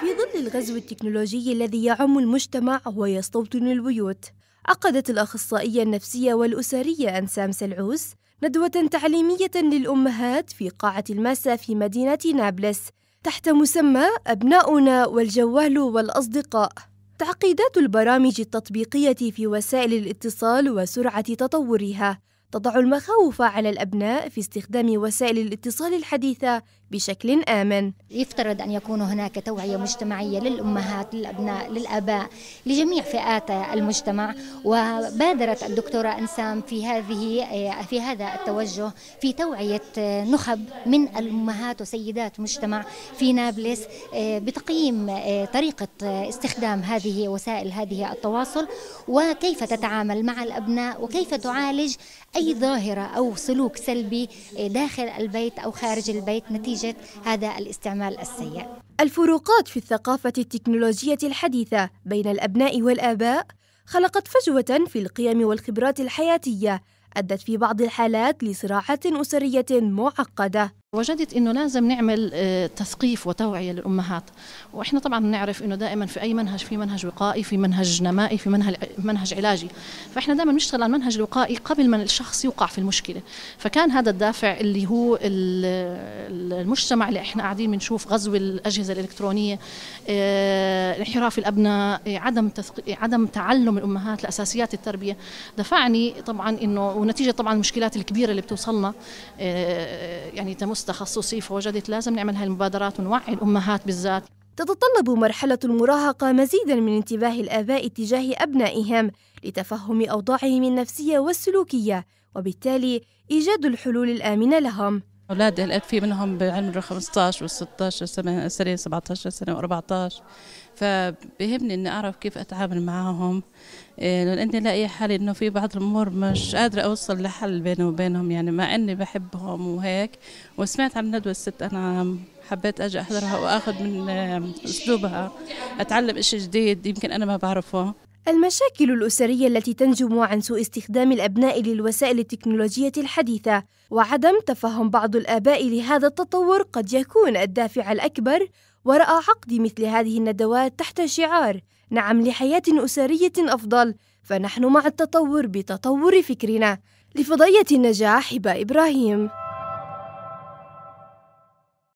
في ظل الغزو التكنولوجي الذي يعم المجتمع ويستوطن البيوت عقدت الأخصائية النفسية والأسرية أنسام سلعوس ندوة تعليمية للأمهات في قاعة الماسة في مدينة نابلس تحت مسمى أبناؤنا والجوال والأصدقاء تعقيدات البرامج التطبيقية في وسائل الاتصال وسرعة تطورها تضع المخاوف على الأبناء في استخدام وسائل الاتصال الحديثة بشكل آمن يفترض أن يكون هناك توعية مجتمعية للأمهات للأبناء للأباء لجميع فئات المجتمع وبادرت الدكتورة أنسام في هذه آه، في هذا التوجه في توعية آه، نخب من الأمهات وسيدات مجتمع في نابلس آه، بتقييم طريقة استخدام هذه وسائل هذه التواصل وكيف تتعامل مع الأبناء وكيف تعالج أي ظاهرة أو سلوك سلبي داخل البيت أو خارج البيت نتيجة هذا الاستعمال السيء الفروقات في الثقافة التكنولوجية الحديثة بين الأبناء والآباء خلقت فجوة في القيم والخبرات الحياتية أدت في بعض الحالات لصراعات أسرية معقدة وجدت انه لازم نعمل آه، تثقيف وتوعيه للامهات واحنا طبعا بنعرف انه دائما في اي منهج في منهج وقائي في منهج نمائي في منهج منهج علاجي فاحنا دائما بنشتغل على المنهج الوقائي قبل ما الشخص يوقع في المشكله فكان هذا الدافع اللي هو المجتمع اللي احنا قاعدين بنشوف غزو الاجهزه الالكترونيه آه، انحراف الابناء عدم عدم تعلم الامهات لاساسيات التربيه دفعني طبعا انه ونتيجه طبعا المشكلات الكبيره اللي بتوصلنا آه، يعني تمس تخصص تخصصي فوجدت لازم نعمل هالمبادرات ونوعي الأمهات بالذات تتطلب مرحلة المراهقة مزيدا من انتباه الآباء تجاه أبنائهم لتفهم أوضاعهم النفسية والسلوكية وبالتالي إيجاد الحلول الآمنة لهم اولادي هلأ في منهم بعمر 15 و16 سنه 17 سنه و14 فبيهمني اني اعرف كيف اتعامل معاهم إيه، لاني لاقي حالي انه في بعض الامور مش قادره اوصل لحل بيني وبينهم يعني مع اني بحبهم وهيك وسمعت عن ندوه الست انا حبيت اجي احضرها واخذ من اسلوبها اتعلم اشي جديد يمكن انا ما بعرفه المشاكل الأسرية التي تنجم عن سوء استخدام الأبناء للوسائل التكنولوجية الحديثة وعدم تفهم بعض الآباء لهذا التطور قد يكون الدافع الأكبر وراء عقد مثل هذه الندوات تحت شعار نعم لحياة أسرية أفضل فنحن مع التطور بتطور فكرنا لفضية النجاح حبا إبراهيم